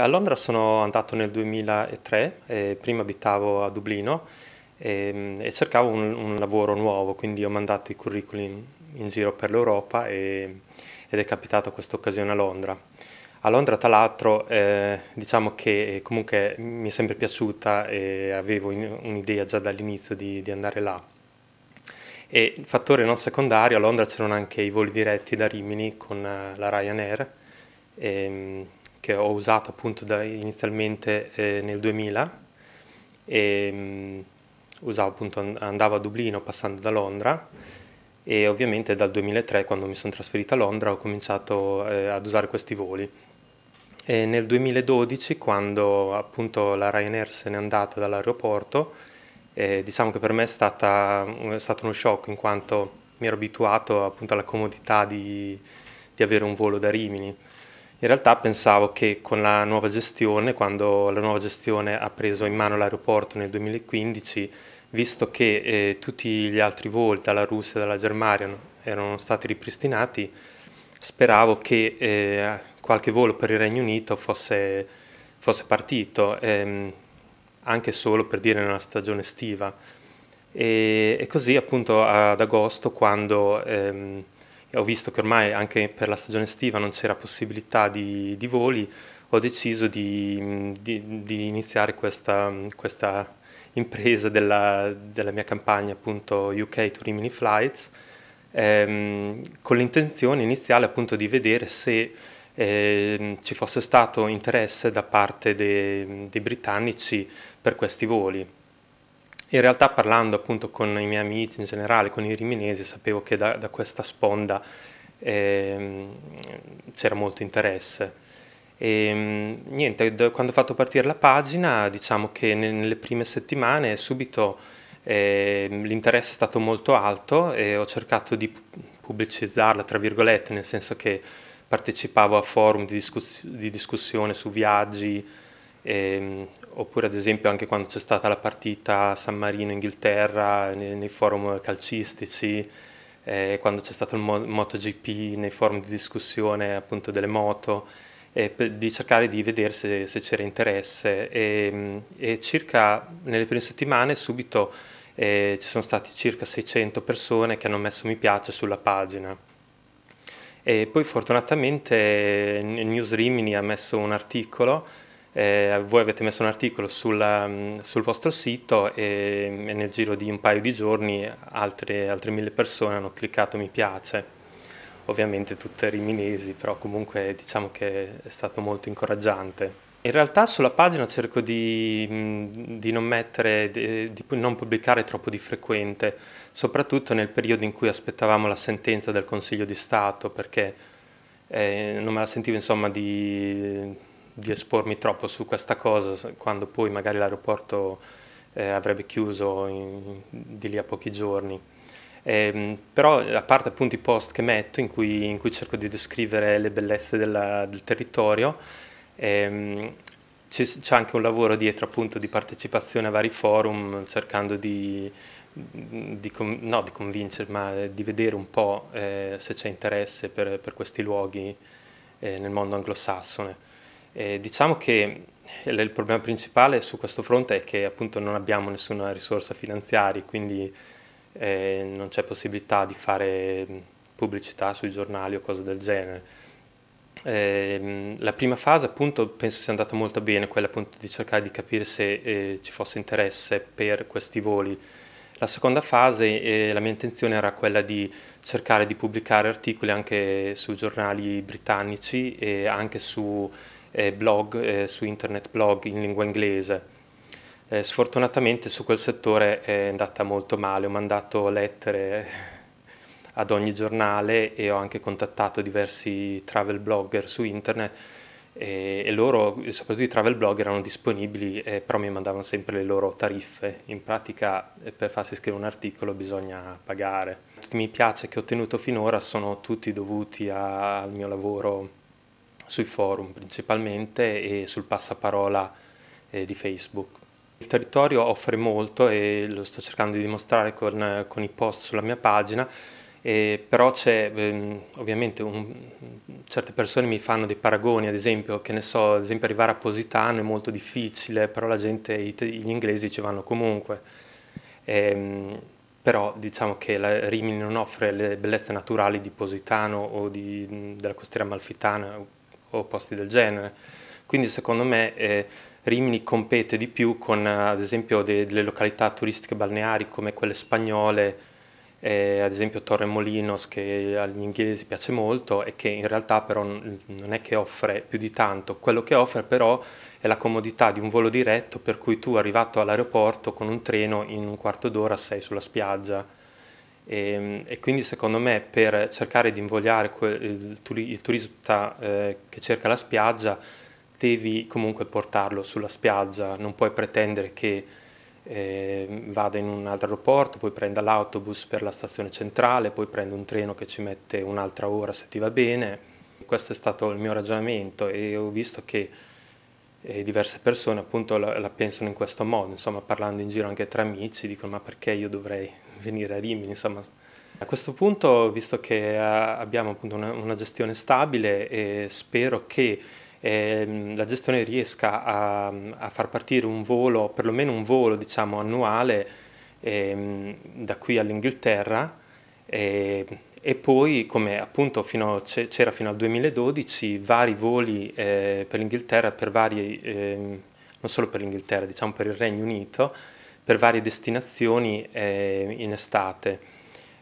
A Londra sono andato nel 2003, eh, prima abitavo a Dublino e, ehm, e cercavo un, un, lavoro nuovo, quindi ho mandato i curriculum in giro per l'Europa ed è capitata questa occasione a Londra. A Londra tra l'altro eh, diciamo che eh, comunque mi è sempre piaciuta e avevo un'idea già dall'inizio di, di, andare là. E fattore non secondario, a Londra c'erano anche i voli diretti da Rimini con eh, la Ryanair, e, ehm, che ho usato appunto inizialmente eh, nel 2000 e, mh, usavo, appunto, andavo a Dublino passando da Londra e ovviamente dal 2003 quando mi sono trasferito a Londra ho cominciato eh, ad usare questi voli e nel 2012 quando appunto la Ryanair se n'è andata dall'aeroporto eh, diciamo che per me è, stata, è, stato uno shock in quanto mi ero abituato appunto alla comodità di, di avere un volo da Rimini in realtà pensavo che con la nuova gestione, quando la nuova gestione ha preso in mano l'aeroporto nel 2015, visto che eh, tutti gli altri voli dalla Russia e dalla Germania erano stati ripristinati, speravo che eh, qualche volo per il Regno Unito fosse, fosse partito, ehm, anche solo per dire nella stagione estiva. E, e così appunto ad agosto, quando... Ehm, ho visto che ormai anche per la stagione estiva non c'era possibilità di, di, voli, ho deciso di, di, di iniziare questa, questa impresa della, della, mia campagna appunto UK to Rimini Flights ehm, con l'intenzione iniziale appunto di vedere se ehm, ci fosse stato interesse da parte dei, dei britannici per questi voli in realtà parlando appunto con i miei amici in generale, con i riminesi, sapevo che da, da questa sponda eh, c'era molto interesse. E, ehm, niente, quando ho fatto partire la pagina, diciamo che nelle prime settimane subito eh, l'interesse è stato molto alto e ho cercato di pubblicizzarla, tra virgolette, nel senso che partecipavo a forum di, discuss di discussione su viaggi, eh, oppure ad esempio anche quando c'è stata la partita San Marino-Inghilterra nei, nei, forum calcistici, eh, quando c'è stato il mo MotoGP nei forum di discussione appunto delle moto, eh, di cercare di vedere se, se c'era interesse e, mm, e, circa nelle prime settimane subito eh, ci sono stati circa 600 persone che hanno messo mi piace sulla pagina. E poi fortunatamente News Rimini ha messo un articolo eh, voi avete messo un articolo sulla, mm, sul vostro sito e, e, nel giro di un paio di giorni altre, altre mille persone hanno cliccato mi piace. Ovviamente tutte riminesi, però comunque diciamo che è stato molto incoraggiante. In realtà sulla pagina cerco di, mm, di, non mettere, di, non pubblicare troppo di frequente, soprattutto nel periodo in cui aspettavamo la sentenza del Consiglio di Stato, perché eh, non me la sentivo insomma di di espormi troppo su questa cosa quando poi magari l'aeroporto eh, avrebbe chiuso in, di lì a pochi giorni. Eh, però a parte appunto i post che metto in cui, in cui cerco di descrivere le bellezze della, del territorio, ehm, c'è anche un lavoro dietro appunto di partecipazione a vari forum cercando di, di, no, di convincere, ma di vedere un po' eh, se c'è interesse per, per, questi luoghi eh, nel mondo anglosassone. Eh, diciamo che eh, il problema principale su questo fronte è che appunto non abbiamo nessuna risorsa finanziaria, quindi eh, non c'è possibilità di fare mm, pubblicità sui giornali o cose del genere. Eh, la prima fase appunto penso sia andata molto bene, quella appunto di cercare di capire se eh, ci fosse interesse per questi voli. La seconda fase, eh, la mia intenzione era quella di cercare di pubblicare articoli anche su giornali britannici e anche su eh, blog, eh, su internet blog in lingua inglese. Eh, sfortunatamente su quel settore è andata molto male, ho mandato lettere ad ogni giornale e ho anche contattato diversi travel blogger su internet e, e loro, soprattutto i travel blogger, erano disponibili, eh, però mi mandavano sempre le loro tariffe. In pratica eh, per farsi scrivere un articolo bisogna pagare. Tutti i miei piace che ho ottenuto finora sono tutti dovuti a, al mio lavoro sui forum principalmente e sul passaparola eh, di Facebook. Il territorio offre molto e lo sto cercando di dimostrare con, con i post sulla mia pagina, eh, però c'è eh, ovviamente un, certe persone mi fanno dei paragoni, ad esempio, che ne so, ad esempio arrivare a Positano è molto difficile, però la gente, gli inglesi ci vanno comunque. Eh, però diciamo che la Rimini non offre le bellezze naturali di Positano o di, della costiera malfitana o posti del genere. Quindi secondo me eh, Rimini compete di più con eh, ad esempio de delle località turistiche balneari come quelle spagnole, eh, ad esempio Torre Molinos che agli inglesi piace molto e che in realtà però non è che offre più di tanto, quello che offre però è la comodità di un volo diretto per cui tu arrivato all'aeroporto con un treno in un quarto d'ora sei sulla spiaggia e, ehm, e, quindi secondo me per cercare di invogliare il, turi, il, turista eh, che cerca la spiaggia devi comunque portarlo sulla spiaggia, non puoi pretendere che eh, vada in un altro aeroporto, poi prenda l'autobus per la stazione centrale, poi prenda un treno che ci mette un'altra ora se ti va bene. Questo è stato il mio ragionamento e ho visto che e diverse persone appunto la, la, pensano in questo modo, insomma parlando in giro anche tra amici dicono ma perché io dovrei venire a Rimini, insomma. A questo punto, visto che eh, abbiamo appunto una, una gestione stabile, eh, spero che eh, la gestione riesca a, a, far partire un volo, perlomeno un volo diciamo annuale, eh, da qui all'Inghilterra ehm, e poi, come appunto fino, c'era fino al 2012, vari voli eh, per l'Inghilterra, per vari, eh, non solo per l'Inghilterra, diciamo per il Regno Unito, per varie destinazioni eh, in estate.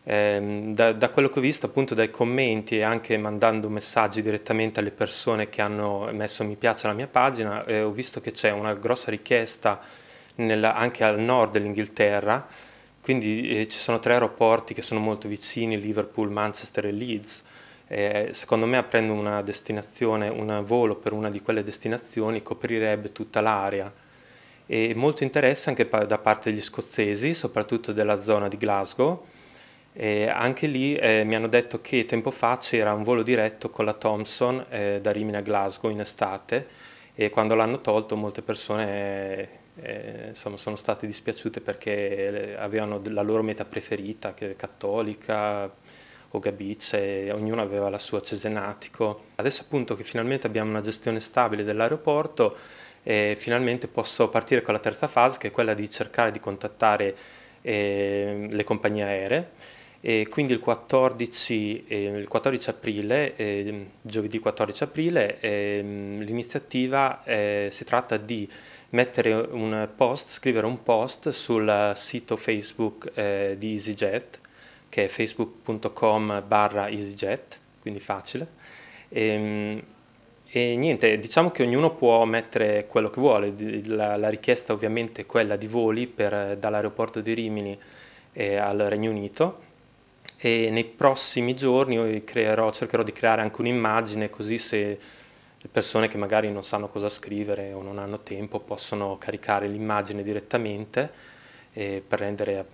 Ehm, da, da, quello che ho visto, appunto dai commenti e anche mandando messaggi direttamente alle persone che hanno messo mi piace alla mia pagina, eh, ho visto che c'è una grossa richiesta nella, anche al nord dell'Inghilterra quindi eh, ci sono tre aeroporti che sono molto vicini, Liverpool, Manchester e Leeds. Eh, secondo me aprendo una destinazione, un volo per una di quelle destinazioni coprirebbe tutta l'area. E molto interesse anche pa da parte degli scozzesi, soprattutto della zona di Glasgow. Eh, anche lì eh, mi hanno detto che tempo fa c'era un volo diretto con la Thomson eh, da Rimini a Glasgow in estate e quando l'hanno tolto molte persone eh, sono, sono, state dispiaciute perché eh, avevano la loro meta preferita, che è cattolica o Gabice, ognuno aveva la sua Cesenatico. Adesso appunto che finalmente abbiamo una gestione stabile dell'aeroporto, eh, finalmente posso partire con la terza fase, che è quella di cercare di contattare eh, le compagnie aeree. E quindi il 14, ehm, ehm, ehm, eh, il 14 aprile, eh, giovedì 14 aprile, eh, l'iniziativa si tratta di mettere un post, scrivere un post sul sito Facebook eh, di EasyJet, che è facebook.com barra EasyJet, quindi facile. E, ehm, e, niente, diciamo che ognuno può mettere quello che vuole, la, la richiesta ovviamente è quella di voli per, dall'aeroporto di Rimini eh, al Regno Unito e nei prossimi giorni creerò, cercherò di creare anche un'immagine così se le persone che magari non sanno cosa scrivere o non hanno tempo possono caricare l'immagine direttamente per rendere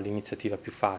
l'iniziativa più facile.